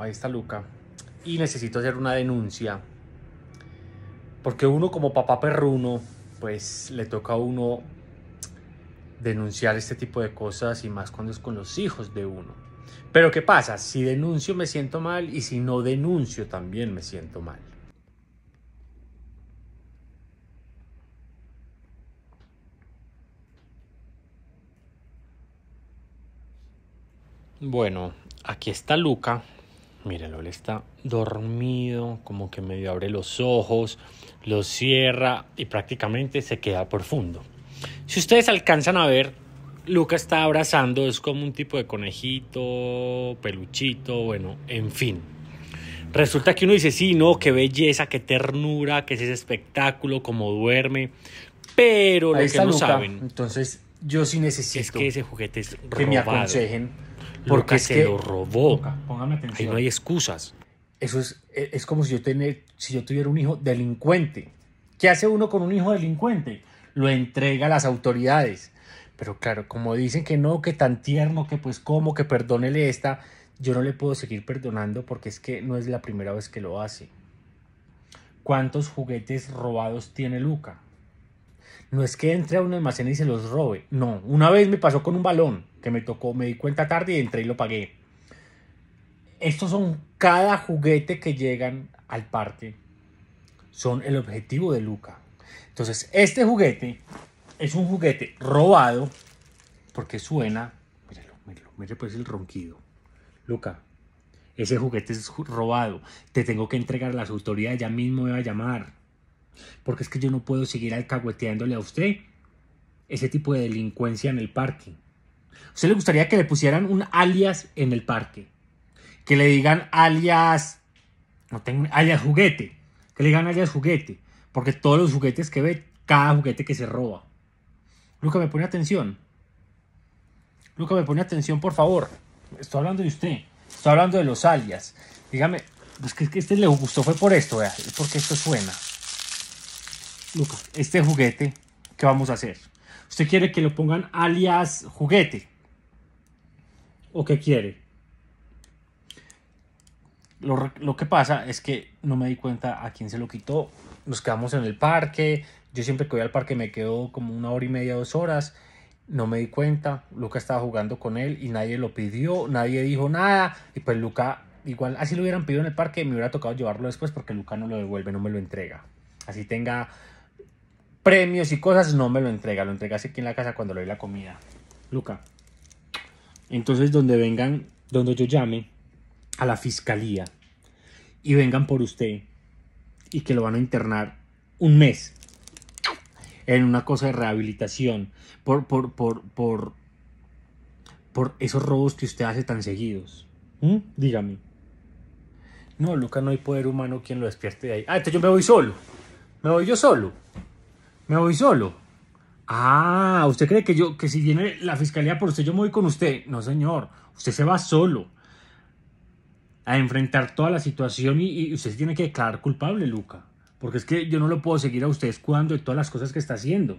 ahí está Luca. Y necesito hacer una denuncia. Porque uno como papá perruno, pues le toca a uno denunciar este tipo de cosas y más cuando es con los hijos de uno. Pero ¿qué pasa? Si denuncio me siento mal y si no denuncio también me siento mal. Bueno, aquí está Luca, Míralo, él está dormido, como que medio abre los ojos, los cierra y prácticamente se queda profundo. Si ustedes alcanzan a ver, Luca está abrazando, es como un tipo de conejito, peluchito, bueno, en fin. Resulta que uno dice, sí, no, qué belleza, qué ternura, qué es ese espectáculo, cómo duerme. Pero los que no saben. Entonces, yo sí necesito es que ese juguete es que me aconsejen porque se lo robó. atención. Ahí no hay excusas. Eso es, e, es como si yo, si yo tuviera un hijo delincuente. ¿Qué hace uno con un hijo delincuente? Lo entrega a las autoridades. Pero claro, como dicen que no, que tan tierno, que pues como, que perdónele esta, yo no le puedo seguir perdonando porque es que no es la primera vez que lo hace. ¿Cuántos juguetes robados tiene Luca? No es que entre a un almacén y se los robe. No, una vez me pasó con un balón que me tocó, me di cuenta tarde y entré y lo pagué. Estos son cada juguete que llegan al parque. Son el objetivo de Luca. Entonces, este juguete es un juguete robado porque suena. Míralo, míralo, mire pues el ronquido. Luca, ese juguete es robado. Te tengo que entregar a las autoridades, ya mismo me va a llamar. Porque es que yo no puedo seguir alcahueteándole a usted ese tipo de delincuencia en el parque. ¿A usted le gustaría que le pusieran un alias en el parque? Que le digan alias... No tengo... Alias juguete. Que le digan alias juguete. Porque todos los juguetes que ve, cada juguete que se roba. Luca, me pone atención. Luca, me pone atención, por favor. Estoy hablando de usted. Estoy hablando de los alias. Dígame, es que, este le gustó fue por esto, porque esto suena. Luca. Este juguete que vamos a hacer. ¿Usted quiere que lo pongan alias juguete? ¿O qué quiere? Lo, lo, que pasa es que no me di cuenta a quién se lo quitó. Nos quedamos en el parque. Yo siempre que voy al parque me quedo como una hora y media, dos horas. No me di cuenta. Luca estaba jugando con él y nadie lo pidió. Nadie dijo nada. Y pues Luca, igual así lo hubieran pedido en el parque, me hubiera tocado llevarlo después porque Luca no lo devuelve, no me lo entrega. Así tenga premios y cosas, no me lo entrega, lo entrega aquí en la casa cuando le doy la comida. Luca. Entonces, donde vengan, donde yo llame a la fiscalía y vengan por usted y que lo van a internar un mes en una cosa de rehabilitación por, por, por, por, por esos robos que usted hace tan seguidos. ¿Mm? Dígame. No, Luca, no hay poder humano quien lo despierte de ahí. Ah, entonces yo me voy solo. Me voy yo solo me voy solo. Ah, ¿usted cree que yo, que si viene la fiscalía por usted, yo me voy con usted? No, señor, usted se va solo a enfrentar toda la situación y, usted se tiene que declarar culpable, Luca. Porque es que yo no lo puedo seguir a usted cuando de todas las cosas que está haciendo.